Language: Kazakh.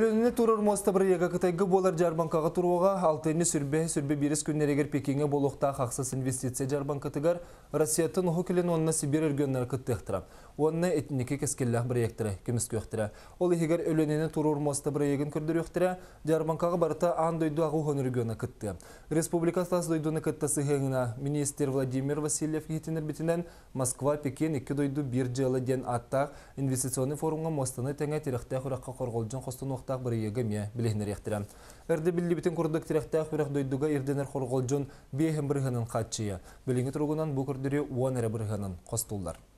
Үліне тұрыр бір егі қытайғы болар жарбанқаға тұруға алтыны сүрбе сүрбе берес күннерегер Пекинге болуқта қақсас инвестиция жарбанқатығар Россиятын хокелен онына Сибир үргенлер кытты ықтырам. Онына этники кескелләх бір ектірі, кеміскі ықтыры. Ол егер үлінені тұрыр бір егін күрдір ықтыры, жарбанқаға барта аң дойду ағы хон үргені кытты. Республика тас дойдуны кыттасы министр Владимир Васильев етінер бітінен Москва Пекин екі дойду бір жылы ден атта инвестиционный форумға мостыны тәңе теректе құраққа қорғолжын қостын тақ бір егі ме білігінер ектірі. Әрді білі бітін құрдық тіректах бірақ дөйдігі ерденер қорғылжын бейхім бірігінің қатшыйы. Білігі тұрғынан бұл күрдері уан әрі бірігінің қостылдар.